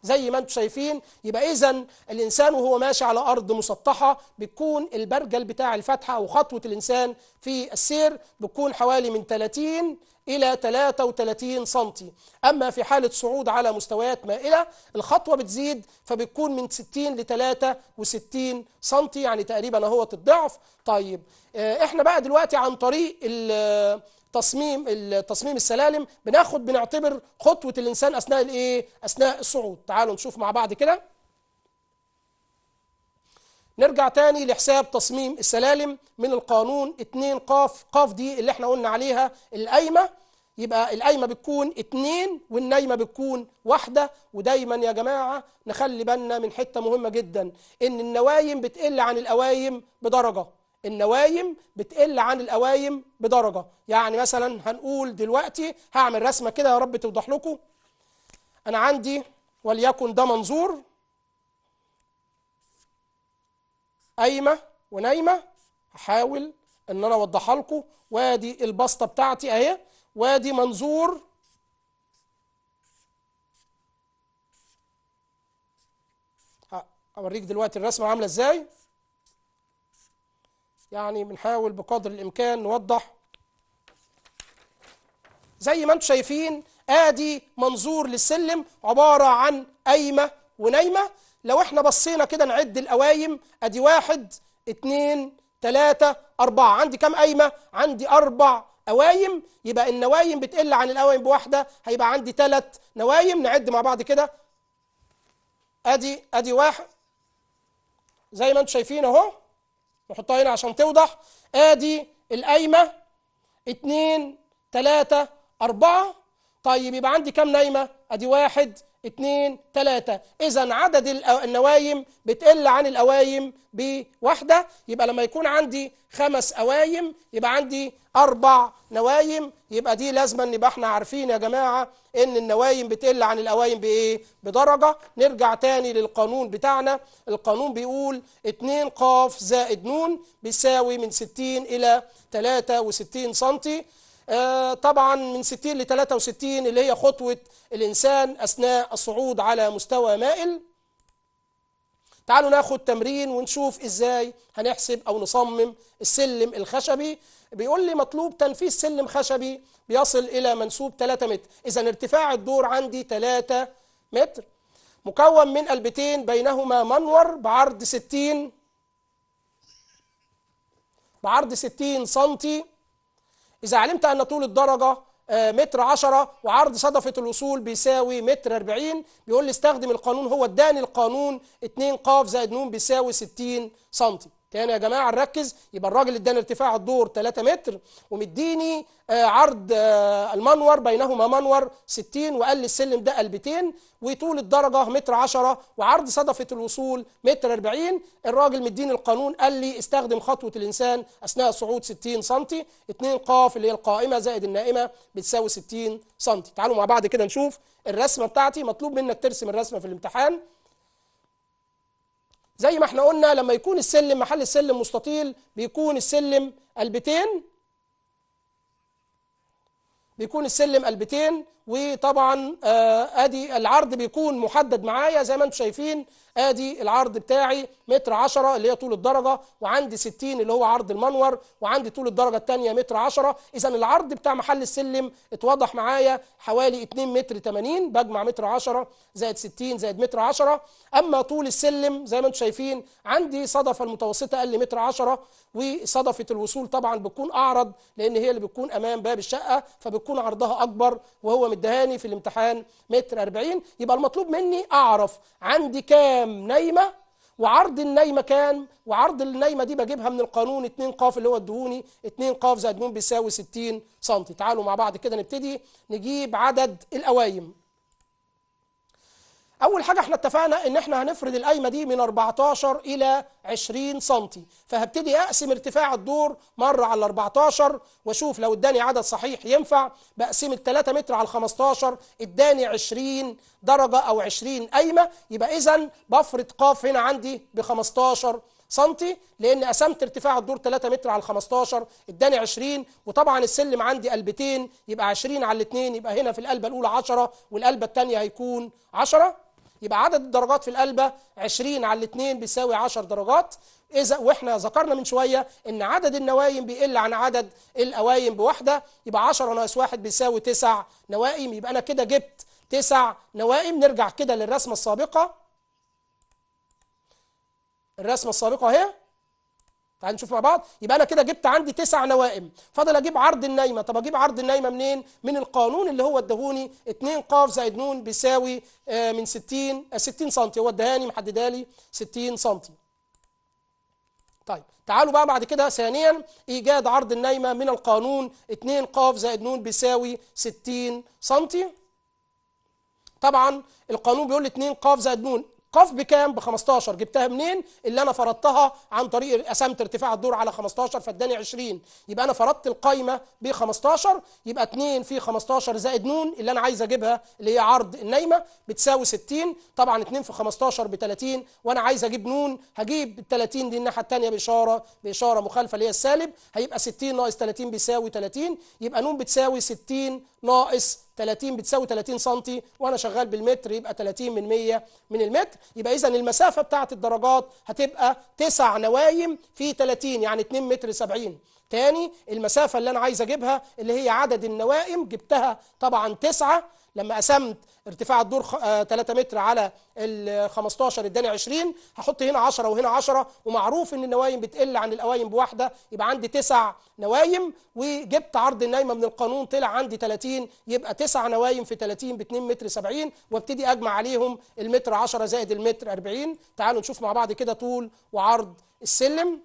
زي ما انتم شايفين يبقى اذا الانسان وهو ماشي على ارض مسطحه بتكون البرجل بتاع الفتحه او خطوه الانسان في السير بتكون حوالي من 30 الى 33 سنتي اما في حاله صعود على مستويات مائله الخطوه بتزيد فبتكون من 60 ل 63 سنتي يعني تقريبا اهوت الضعف طيب آه، احنا بقى دلوقتي عن طريق تصميم تصميم السلالم بناخد بنعتبر خطوه الانسان اثناء الايه اثناء الصعود تعالوا نشوف مع بعض كده نرجع تاني لحساب تصميم السلالم من القانون 2 قاف قاف دي اللي احنا قلنا عليها القايمه يبقى القايمه بتكون 2 والنايمه بتكون واحده ودايما يا جماعه نخلي بالنا من حته مهمه جدا ان النوايم بتقل عن القوايم بدرجه النوايم بتقل عن القوايم بدرجة يعني مثلا هنقول دلوقتي هعمل رسمة كده يا رب توضح لكم أنا عندي وليكن ده منظور قايمة ونايمة هحاول إن أنا أوضحها لكم وادي البسطة بتاعتي أهي وادي منظور أوريك دلوقتي الرسمة عاملة إزاي يعني بنحاول بقدر الإمكان نوضح زي ما انتم شايفين ادي منظور للسلم عبارة عن قايمة ونايمة لو احنا بصينا كده نعد القوايم ادي واحد اتنين تلاتة أربعة عندي كام قايمة؟ عندي أربع قوايم يبقى النوايم بتقل عن القوايم بواحدة هيبقى عندي تلات نوايم نعد مع بعض كده ادي ادي واحد زي ما انتم شايفين اهو نحطها هنا عشان توضح ادي القايمه اتنين تلاته اربعه طيب يبقى عندي كام نايمه ادي واحد اتنين تلاتة إذا عدد النوايم بتقل عن الأوايم بواحدة يبقى لما يكون عندي خمس أوايم يبقى عندي أربع نوايم يبقى دي لازما نبقى احنا عارفين يا جماعة إن النوايم بتقل عن الأوايم بإيه؟ بدرجة نرجع تاني للقانون بتاعنا القانون بيقول 2 قاف زائد نون بيساوي من 60 إلى 63 سنتي آه، طبعا من 60 ل 63 اللي هي خطوة الإنسان أثناء الصعود على مستوى مائل تعالوا ناخد تمرين ونشوف إزاي هنحسب أو نصمم السلم الخشبي بيقول لي مطلوب تنفيذ سلم خشبي بيصل إلى منسوب 3 متر إذا ارتفاع الدور عندي 3 متر مكون من قلبتين بينهما منور بعرض 60 بعرض 60 سنتي إذا علمت أن طول الدرجة آه، متر 10 وعرض صدفة الوصول بيساوي متر 40 بيقول لي استخدم القانون هو اداني القانون 2 ق زائد ن بيساوي 60 سنتي تاني يا جماعه نركز يبقى الراجل اداني ارتفاع الدور 3 متر ومديني آه، عرض آه، المنور بينهما منور 60 وقال لي السلم ده قلبتين وطول الدرجه متر 10 وعرض صدفه الوصول متر 40 الراجل مديني القانون قال لي استخدم خطوه الانسان اثناء الصعود 60 سم 2 قاف اللي هي القائمه زائد النائمه بتساوي 60 سم تعالوا مع بعض كده نشوف الرسمه بتاعتي مطلوب منك ترسم الرسمه في الامتحان زي ما احنا قلنا لما يكون السلم محل السلم مستطيل بيكون السلم قلبتين بيكون السلم قلبتين وطبعا آه، ادي العرض بيكون محدد معايا زي ما انتم شايفين ادي العرض بتاعي متر 10 اللي هي طول الدرجه وعندي 60 اللي هو عرض المنور وعندي طول الدرجه الثانيه متر 10 اذا العرض بتاع محل السلم اتوضح معايا حوالي 2 متر 80 بجمع متر 10 زائد 60 زائد متر 10 اما طول السلم زي ما انتم شايفين عندي صدفه المتوسطه اقل متر 10 وصدفه الوصول طبعا بتكون اعرض لان هي اللي بتكون امام باب الشقه فبتكون عرضها اكبر وهو مدهاني في الامتحان متر أربعين يبقى المطلوب مني اعرف عندي كام نايمه وعرض النايمه كام وعرض النايمه دي بجيبها من القانون 2 قاف اللي هو الدهوني 2 قاف زائد ن بيساوي 60 سم تعالوا مع بعض كده نبتدي نجيب عدد القوايم اول حاجه احنا اتفقنا ان احنا هنفرد القايمه دي من 14 الى 20 سم فهبتدي اقسم ارتفاع الدور مره على 14 واشوف لو اداني عدد صحيح ينفع بقسم ال 3 متر على 15 اداني 20 درجه او 20 قايمه يبقى اذا بفرد قاف هنا عندي ب 15 سنتي لان قسمت ارتفاع الدور 3 متر على 15 اداني 20 وطبعا السلم عندي قلبتين يبقى 20 على 2 يبقى هنا في القلبه الاولى 10 والقلبه الثانيه هيكون 10 يبقى عدد الدرجات في القلبة 20 على 2 بيساوي 10 درجات إذا وإحنا ذكرنا من شوية إن عدد النوايم بيقل عن عدد الأوايم بواحدة يبقى 10 ناقص 1 بيساوي 9 نوائم يبقى أنا كده جبت 9 نوائم نرجع كده للرسمة السابقة الرسمة السابقة أهي تعال نشوف مع بعض يبقى انا كده جبت عندي تسع نوائم فاضل اجيب عرض النايمه طب اجيب عرض النايمه منين من القانون اللي هو ادهوني 2 ق زائد ن بيساوي آه، من 60 60 سم هو ادهاني محددها لي 60 سم طيب تعالوا بقى بعد كده ثانيا ايجاد عرض النايمه من القانون 2 ق زائد ن بيساوي 60 سم طبعا القانون بيقول لي 2 ق زائد ن قف بكام ب 15 جبتها منين اللي انا فرضتها عن طريق قسمت ارتفاع الدور على 15 فاداني 20 يبقى انا فرضت القايمه ب 15 يبقى 2 في 15 زائد نون اللي انا عايز اجيبها اللي هي عرض النايمه بتساوي 60 طبعا 2 في 15 ب 30 وانا عايز اجيب نون هجيب ال 30 دي الناحيه الثانيه باشاره باشاره مخالفه اللي هي السالب هيبقى 60 ناقص 30 بيساوي 30 يبقى نون بتساوي 60 ناقص 30 بتساوي 30 سم وانا شغال بالمتر يبقى 30 من 100 من المتر يبقى اذا المسافه بتاعه الدرجات هتبقى 9 نوايم في 30 يعني 2 متر 70 تاني المسافه اللي انا عايز اجيبها اللي هي عدد النوائم جبتها طبعا 9 لما قسمت ارتفاع الدور 3 آه، متر على ال 15 اداني 20 هحط هنا 10 وهنا 10 ومعروف ان النوايم بتقل عن الاوايم بواحده يبقى عندي تسع نوايم وجبت عرض النايمه من القانون طلع عندي 30 يبقى تسع نوايم في 30 ب 2 متر 70 وابتدي اجمع عليهم المتر 10 زائد المتر 40 تعالوا نشوف مع بعض كده طول وعرض السلم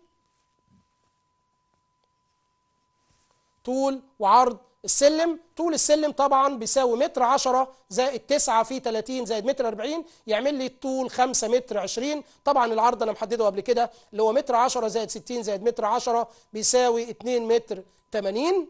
طول وعرض السلم طول السلم طبعا بيساوي متر 10 زائد 9 في 30 زائد متر 40 يعمل لي الطول 5 متر 20 طبعا العرض انا محدده قبل كده اللي هو متر 10 زائد 60 زائد متر 10 بيساوي 2 متر 80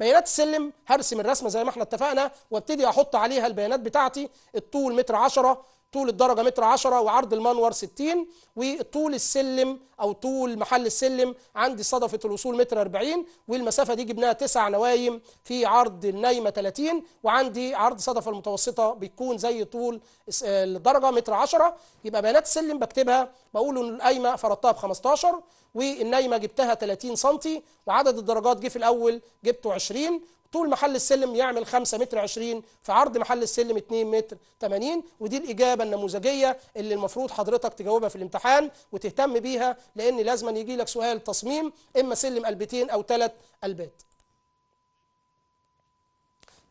بيانات السلم هرسم الرسمه زي ما احنا اتفقنا وابتدي احط عليها البيانات بتاعتي الطول متر 10 طول الدرجه متر 10 وعرض المنور 60 وطول السلم او طول محل السلم عندي صدفه الوصول متر 40 والمسافه دي جبناها تسع نوايم في عرض النايمه 30 وعندي عرض صدفه المتوسطه بتكون زي طول الدرجه متر 10 يبقى بيانات السلم بكتبها بقول ان القايمه فرضتها ب 15 والنايمه جبتها 30 سم وعدد الدرجات جه في الاول جبته 20 طول محل السلم يعمل 5 متر 20 في عرض محل السلم 2 متر 80 ودي الإجابة النموذجية اللي المفروض حضرتك تجاوبها في الامتحان وتهتم بيها لأن لازم يجي لك سؤال تصميم إما سلم قلبتين أو ثلاث قلبات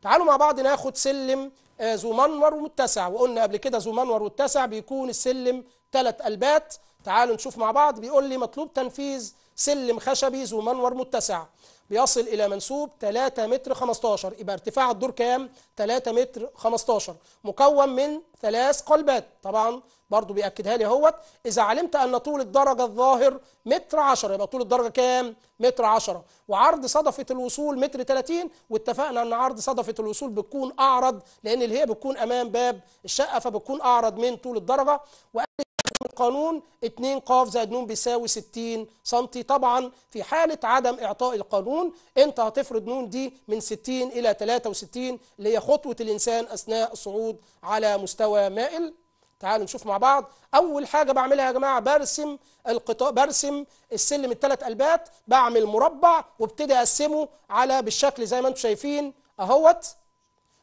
تعالوا مع بعض ناخد سلم آه، ذو منور متسع وقلنا قبل كده ذو منور متسع بيكون السلم ثلاث قلبات تعالوا نشوف مع بعض بيقول لي مطلوب تنفيذ سلم خشبي ذو منور متسع بيصل إلى منسوب 3 متر 15 يبقى ارتفاع الدور كام؟ 3 متر 15 مكون من ثلاث قلبات طبعا برضو بيأكدها لي اهوت إذا علمت أن طول الدرجة الظاهر متر 10 يبقى طول الدرجة كام؟ متر 10 وعرض صدفة الوصول متر 30 واتفقنا أن عرض صدفة الوصول بتكون أعرض لأن اللي هي بتكون أمام باب الشقة فبتكون أعرض من طول الدرجة القانون 2 ق زائد ن بيساوي 60 سم طبعا في حالة عدم إعطاء القانون أنت هتفرض ن دي من 60 إلى 63 اللي هي خطوة الإنسان أثناء الصعود على مستوى مائل تعالوا نشوف مع بعض أول حاجة بعملها يا جماعة برسم القطاع برسم السلم الثلاث قلبات بعمل مربع وابتدي أقسمه على بالشكل زي ما أنتم شايفين أهوت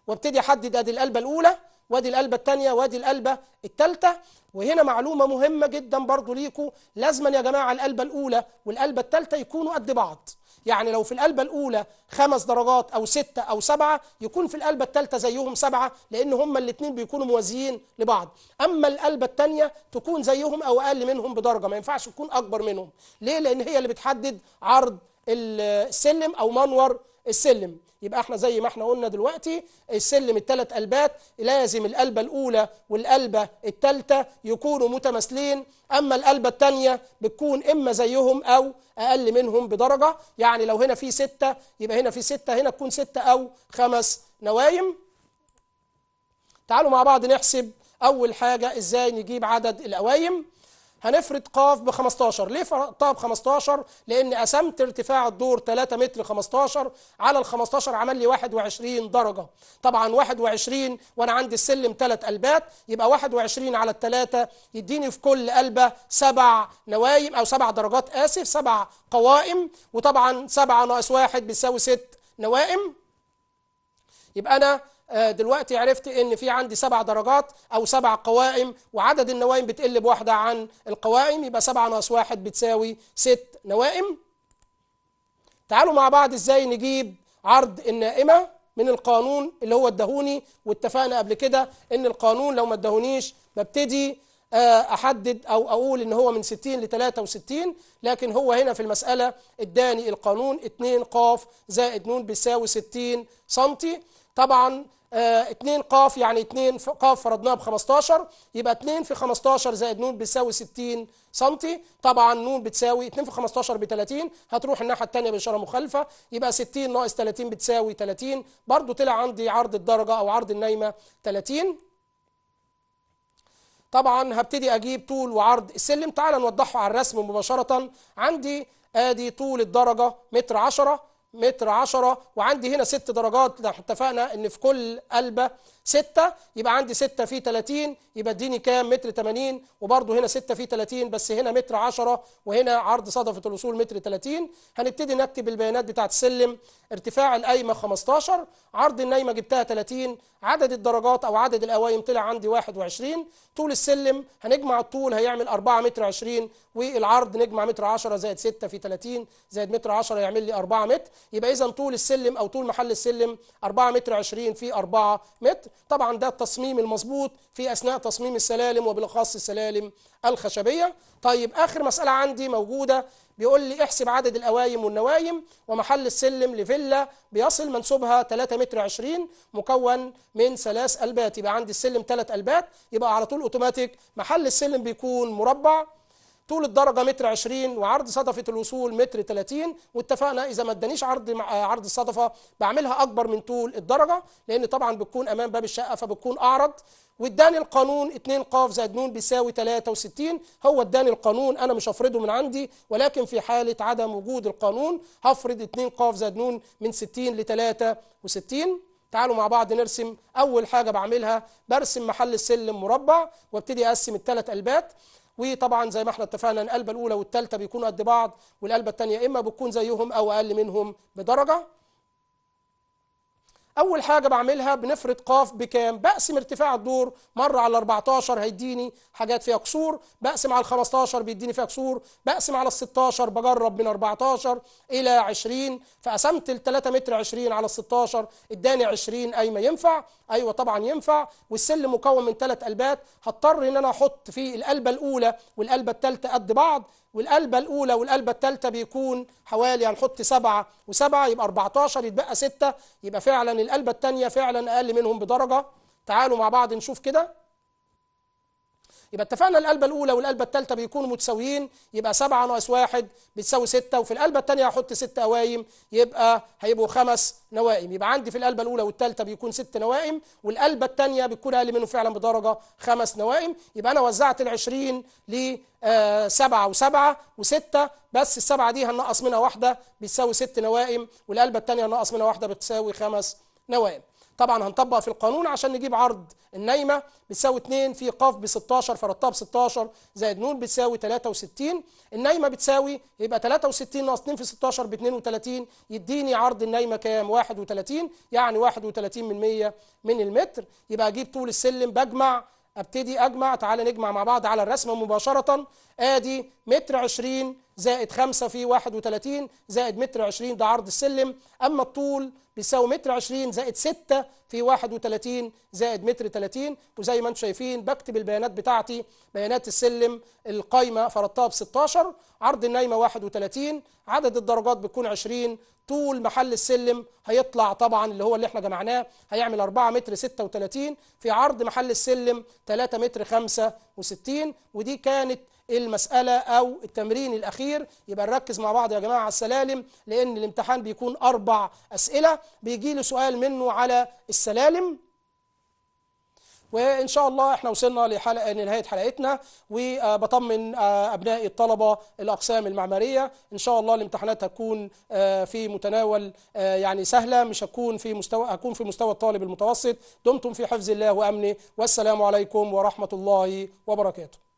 وابتدي أحدد أدي القلبة الأولى وادي القلبة الثانية وادي القلبة الثالثة وهنا معلومة مهمة جدا برضو ليكوا لازما يا جماعة القلبة الأولى والقلبة الثالثة يكونوا قد بعض يعني لو في القلبة الأولى خمس درجات أو ستة أو سبعة يكون في القلبة الثالثة زيهم سبعة لأن هما الاثنين بيكونوا موازيين لبعض أما القلبة الثانية تكون زيهم أو أقل منهم بدرجة ما ينفعش تكون أكبر منهم ليه؟ لأن هي اللي بتحدد عرض السلم أو منور السلم يبقى احنا زي ما احنا قلنا دلوقتي السلم الثلاث قلبات لازم القلبه الاولى والقلبه الثالثه يكونوا متماثلين اما القلبه الثانيه بتكون اما زيهم او اقل منهم بدرجه يعني لو هنا في سته يبقى هنا في سته هنا تكون سته او خمس نوايم تعالوا مع بعض نحسب اول حاجه ازاي نجيب عدد الاوايم هنفرد قاف ب 15 ليه فرقتها ب 15 لان قسمت ارتفاع الدور 3 متر 15 على ال 15 عمل لي 21 درجه طبعا 21 وانا عندي السلم 3 قلبات يبقى 21 على 3 يديني في كل قلبه سبع نوايم او سبع درجات اسف سبع قوائم وطبعا 7 ناقص 1 بيساوي 6 نوائم يبقى انا آه، دلوقتي عرفت ان في عندي سبع درجات او سبع قوائم وعدد النوائم بتقل بواحده عن القوائم يبقى سبعه ناقص واحد بتساوي ست نوائم تعالوا مع بعض ازاي نجيب عرض النائمه من القانون اللي هو الدهوني واتفقنا قبل كده ان القانون لو ما ادهونيش ببتدي آه، احدد او اقول ان هو من 60 ل 63 لكن هو هنا في المساله اداني القانون 2 ق زائد ن بيساوي 60 سنتي طبعا 2 آه، قاف يعني 2 قاف فرضناها ب 15 يبقى 2 في 15 زائد نون بتساوي 60 سم طبعا نون بتساوي 2 في 15 ب 30 هتروح الناحيه الثانيه باشاره مخالفه يبقى 60 ناقص 30 بتساوي 30 برضو طلع عندي عرض الدرجه او عرض النايمه 30 طبعا هبتدي اجيب طول وعرض السلم تعال نوضحه على الرسم مباشره عندي ادي طول الدرجه متر 10 متر عشرة وعندي هنا ست درجات لو اتفقنا ان في كل قلبه 6 يبقى عندي 6 في 30 يبقى اديني كام متر 80 وبرده هنا 6 في 30 بس هنا متر 10 وهنا عرض صدفة الوصول متر 30 هنبتدي نكتب البيانات بتاعة السلم ارتفاع القايمة 15 عرض النايمة جبتها 30 عدد الدرجات أو عدد القوايم طلع عندي 21 طول السلم هنجمع الطول هيعمل 4 متر 20 والعرض نجمع متر 10 زائد 6 في 30 زائد متر 10 يعمل لي 4 متر يبقى إذا طول السلم أو طول محل السلم 4 متر 20 في 4 متر طبعا ده التصميم المظبوط في أثناء تصميم السلالم وبالأخص السلالم الخشبية طيب آخر مسألة عندي موجودة بيقول لي احسب عدد الأوايم والنوايم ومحل السلم لفيلا بيصل منسوبها 3 متر 20 مكون من ثلاث ألبات يبقى عندي السلم ثلاث ألبات يبقى على طول أوتوماتيك محل السلم بيكون مربع طول الدرجه متر 20 وعرض صدفه الوصول متر 30 واتفقنا اذا ما ادانيش عرض آه، عرض الصدفه بعملها اكبر من طول الدرجه لان طبعا بتكون امام باب الشقه فبتكون اعرض واداني القانون 2 ق زائد ن بيساوي 63 هو اداني القانون انا مش هفرضه من عندي ولكن في حاله عدم وجود القانون هفرض 2 ق زائد ن من 60 ل 63 تعالوا مع بعض نرسم اول حاجه بعملها برسم محل السلم مربع وابتدي اقسم الثلاث قلبات وطبعا زي ما احنا اتفقنا القلبه الاولى والثالثه بيكونوا قد بعض والقلبه الثانيه اما بتكون زيهم او اقل منهم بدرجه اول حاجه بعملها بنفرد قاف بكام بقسم ارتفاع الدور مره على 14 هيديني حاجات فيها كسور بقسم على ال 15 بيديني فيها كسور بقسم على ال 16 بجرب من 14 الى 20 فقسمت ال 3 متر 20 على ال 16 اداني 20 اي ما ينفع ايوه طبعا ينفع والسلم مكون من ثلاث قلبات هضطر ان انا احط في القلبه الاولى والقلبه الثالثه قد بعض والقلبة الأولى والقلبة الثالثة بيكون حوالي هنحط سبعة وسبعة يبقى 14 يتبقى ستة يبقى فعلا القلبة الثانية فعلا أقل منهم بدرجة تعالوا مع بعض نشوف كده يبقى اتفقنا القلبة الأولى والقلبة التالتة بيكونوا متساويين يبقى 7 ناقص 1 بتساوي 6 وفي القلبة التانية هحط ست قوايم يبقى هيبقوا خمس نوائم يبقى عندي في القلبة الأولى والتالتة بيكون 6 نوائم والقلبة التانية بتكون أقل منه فعلا بدرجة خمس نوائم يبقى أنا وزعت ال 20 ل 7 و7 و6 بس السبعة دي هنقص منها واحدة بتساوي 6 نوائم والقلبة التانية هنقص منها واحدة بتساوي خمس نوائم طبعا هنطبق في القانون عشان نجيب عرض النايمه بتساوي 2 في ق ب 16 فرضتها ب 16 زائد ن بتساوي 63 النايمه بتساوي يبقى 63 ناقص 2 في 16 ب 32 يديني عرض النايمه كام 31 يعني 31 من 100 من المتر يبقى اجيب طول السلم بجمع ابتدي اجمع تعالى نجمع مع بعض على الرسمه مباشره ادي متر 20 زائد 5 في 31 زائد متر 20 ده عرض السلم اما الطول بيساوي متر 20 زائد 6 في 31 زائد متر 30 وزي ما انتم شايفين بكتب البيانات بتاعتي بيانات السلم القايمه فرضتها ب 16 عرض النايمه 31 عدد الدرجات بتكون 20 طول محل السلم هيطلع طبعا اللي هو اللي احنا جمعناه هيعمل 4 متر 36 في عرض محل السلم 3 متر 65 ودي كانت المسألة أو التمرين الأخير يبقى نركز مع بعض يا جماعة على السلالم لأن الامتحان بيكون أربع أسئلة بيجي لي سؤال منه على السلالم وان شاء الله احنا وصلنا لحلقه لنهايه حلقتنا وبطمن آه، ابناء الطلبه الاقسام المعماريه ان شاء الله الامتحانات هتكون آه، في متناول آه، يعني سهله مش هتكون في مستوى هكون في مستوى الطالب المتوسط دمتم في حفظ الله وامنه والسلام عليكم ورحمه الله وبركاته